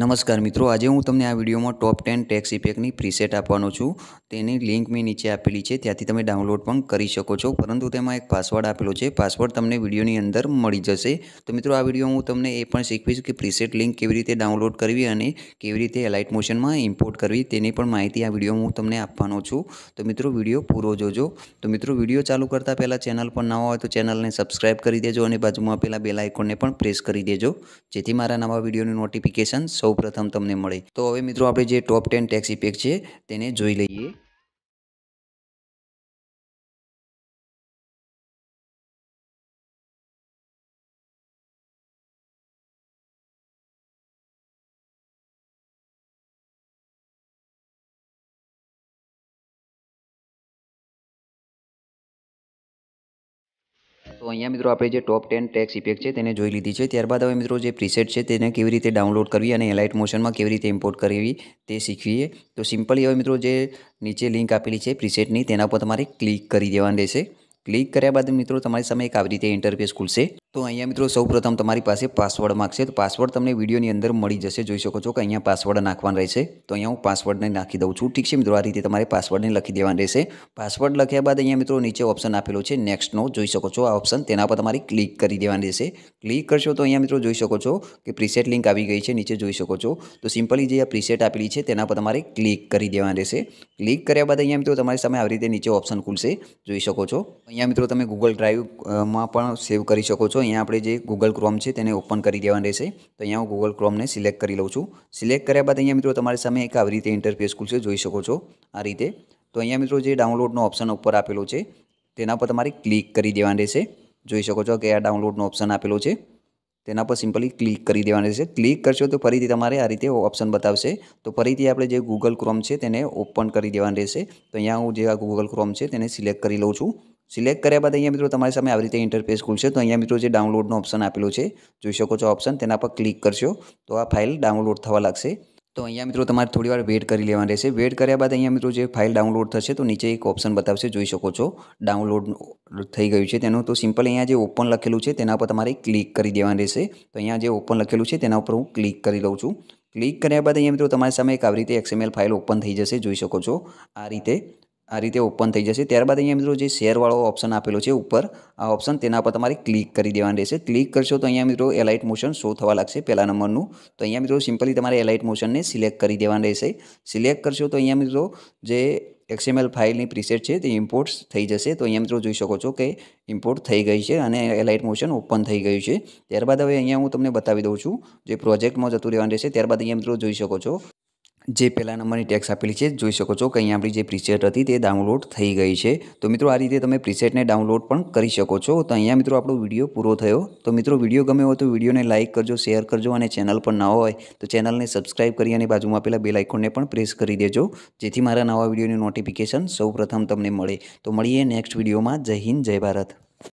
નમસ્કાર મિત્રો આજે હું તમને આ વિડીયોમાં ટોપ ટેન ટેક્સ ઇફેક્ટની પ્રીસેટ આપવાનો છું તેની લિંક મેં નીચે આપેલી છે ત્યાંથી તમે ડાઉનલોડ પણ કરી શકો છો પરંતુ તેમાં એક પાસવર્ડ આપેલો છે પાસવર્ડ તમને વિડીયોની અંદર મળી જશે તો મિત્રો આ વિડીયો હું તમને એ પણ શીખવીશ કે પ્રીસેટ લિંક કેવી રીતે ડાઉનલોડ કરવી અને કેવી રીતે એલાઇટ મોશનમાં ઇમ્પોર્ટ કરવી તેની પણ માહિતી આ વિડીયો હું તમને આપવાનો છું તો મિત્રો વિડીયો પૂરો જોજો તો મિત્રો વિડીયો ચાલુ કરતાં પહેલાં ચેનલ પર ન હોય તો ચેનલને સબસ્ક્રાઇબ કરી દેજો અને બાજુમાં પેલા બેલ આઇકોનને પણ પ્રેસ કરી દેજો જેથી મારા નવા વિડીયોની નોટિફિકેશન સૌપ્રથમ તમને મળે તો હવે મિત્રો આપણે જે ટોપ ટેન ટેક્સી પેક છે તેને જોઈ લઈએ તો અહીંયા મિત્રો આપણે જે ટોપ ટેન ટેક્સ ઇફેક્ટ છે તેને જોઈ લીધી છે ત્યારબાદ હવે મિત્રો જે પ્રીસેટ છે તેને કેવી રીતે ડાઉનલોડ કરવી અને એલાઇટ મોશનમાં કેવી રીતે ઇમ્પોર્ટ કરવી તે શીખવીએ તો સિમ્પલી હવે મિત્રો જે નીચે લિંક આપેલી છે પ્રીસેટની તેના પર તમારે ક્લિક કરી દેવાની રહેશે ક્લિક કર્યા બાદ મિત્રો તમારી સામે એક આવી રીતે ઇન્ટરફેસ ખુલશે તો અહીંયા મિત્રો સૌપ્રથમ તમારી પાસે પાસવર્ડ માગશે તો પાસવર્ડ તમને વિડીયોની અંદર મળી જશે જોઈ શકો છો કે અહીંયા પાસવર્ડ નાખવાનો રહેશે તો અહીંયા હું પાસવર્ડને નાખી દઉં છું ઠીક છે મિત્રો આ રીતે તમારે પાસવર્ડને લખી દેવાનો રહેશે પાસવર્ડ લખ્યા બાદ અહીંયા મિત્રો નીચે ઓપ્શન આપેલો છે નેક્સ્ટનો જોઈ શકો છો આ ઓપ્શન તેના પર તમારે ક્લિક કરી દેવાની રહેશે ક્લિક કરશો તો અહીંયા મિત્રો જોઈ શકો છો કે પ્રીસેટ લિંક આવી ગઈ છે નીચે જોઈ શકો છો તો સિમ્પલી જે આ પ્રીસેટ આપેલી છે તેના પર તમારે ક્લિક કરી દેવાની રહેશે ક્લિક કર્યા બાદ અહીંયા મિત્રો તમારી સામે આવી રીતે નીચે ઓપ્શન ખુલશે જોઈ શકો છો અહીંયા મિત્રો તમે ગૂગલ ડ્રાઈવમાં પણ સેવ કરી શકો છો અહીંયા આપણે જે ગૂગલ ક્રોમ છે તેને ઓપન કરી દેવાનું રહેશે તો અહીંયા હું ગૂગલ ક્રોમને સિલેક્ટ કરી લઉં છું સિલેક્ટ કર્યા બાદ અહીંયા મિત્રો તમારી સામે એક આવી રીતે ઇન્ટરફેસ ખુલશે જોઈ શકો છો આ રીતે તો અહીંયા મિત્રો જે ડાઉનલોડનો ઓપ્શન ઉપર આપેલો છે તેના પર તમારે ક્લિક કરી દેવાનું રહેશે જોઈ શકો છો કે આ ડાઉનલોડનો ઓપ્શન આપેલો છે તેના પર સિમ્પલી ક્લિક કરી દેવાનું રહેશે ક્લિક કરશો તો ફરીથી તમારે આ રીતે ઓપ્શન બતાવશે તો ફરીથી આપણે જે ગૂગલ ક્રોમ છે તેને ઓપન કરી દેવાનું રહેશે તો અહીંયા હું જે આ ગૂગલ ક્રોમ છે તેને સિલેક્ટ કરી લઉં છું સિલેક્ટ કર્યા બાદ અહીંયા મિત્રો તમારી સામે આવી રીતે ઇન્ટરફેસ ખુલશે તો અહીંયા મિત્રો જે ડાઉનલોડનો ઓપ્શન આપેલો છે જોઈ શકો છો ઓપ્શન તેના પર ક્લિક કરશો તો આ ફાઇલ ડાઉનલોડ થવા લાગશે તો અહીંયા મિત્રો તમારે થોડીવાર વેઇટ કરી લેવાનું રહેશે વેઇટ કર્યા બાદ અહીંયા મિત્રો જે ફાઇલ ડાઉનલોડ થશે તો નીચે એક ઓપ્શન બતાવશે જોઈ શકો છો ડાઉનલોડ થઈ ગયું છે તેનું તો સિમ્પલ અહીંયા જે ઓપન લખેલું છે તેના પર તમારે ક્લિક કરી દેવાનું રહેશે તો અહીંયા જે ઓપન લખેલું છે તેના ઉપર હું ક્લિક કરી લઉં છું ક્લિક કર્યા બાદ અહીંયા મિત્રો તમારી સામે એક આવી રીતે એક્સએમએલ ફાઇલ ઓપન થઈ જશે જોઈ શકો છો આ રીતે આ રીતે ઓપન થઈ જશે ત્યારબાદ અહીંયા મિત્રો જે શેરવાળો ઓપ્શન આપેલો છે ઉપર આ ઓપ્શન તેના પર તમારે ક્લિક કરી દેવાનું રહેશે ક્લિક કરશો તો અહીંયા મિત્રો એલાઇટ મોશન શો થવા લાગશે પહેલા નંબરનું તો અહીંયા મિત્રો સિમ્પલી તમારે એલાઇટ મોશનને સિલેક્ટ કરી દેવાનું રહેશે સિલેક્ટ કરશો તો અહીંયા મિત્રો જે એક્સએમએલ ફાઇલની પ્રિસેટ છે તે ઇમ્પોર્ટ થઈ જશે તો અહીંયા મિત્રો જોઈ શકો છો કે ઇમ્પોર્ટ થઈ ગઈ છે અને એલાઇટ મોશન ઓપન થઈ ગયું છે ત્યારબાદ હવે અહીંયા હું તમને બતાવી દઉં છું જે પ્રોજેક્ટમાં જતું રહેવાનું રહેશે ત્યારબાદ અહીંયા મિત્રો જોઈ શકો છો જે પહેલા નંબરની ટેક્સ આપેલી છે જોઈ શકો છો કે અહીં આપણી જે પ્રીસેટ હતી તે ડાઉનલોડ થઈ ગઈ છે તો મિત્રો આ રીતે તમે પ્રીસેટને ડાઉનલોડ પણ કરી શકો છો તો અહીંયા મિત્રો આપણો વિડીયો પૂરો થયો તો મિત્રો વિડીયો ગમે હોય તો વિડીયોને લાઇક કરજો શેર કરજો અને ચેનલ પણ ના હોય તો ચેનલને સબસ્ક્રાઇબ કરી અને બાજુમાં આપેલા બે આઇકોનને પણ પ્રેસ કરી દેજો જેથી મારા નવા વિડીયોની નોટિફિકેશન સૌપ્રથમ તમને મળે તો મળીએ નેક્સ્ટ વિડીયોમાં જય હિન્દ જય ભારત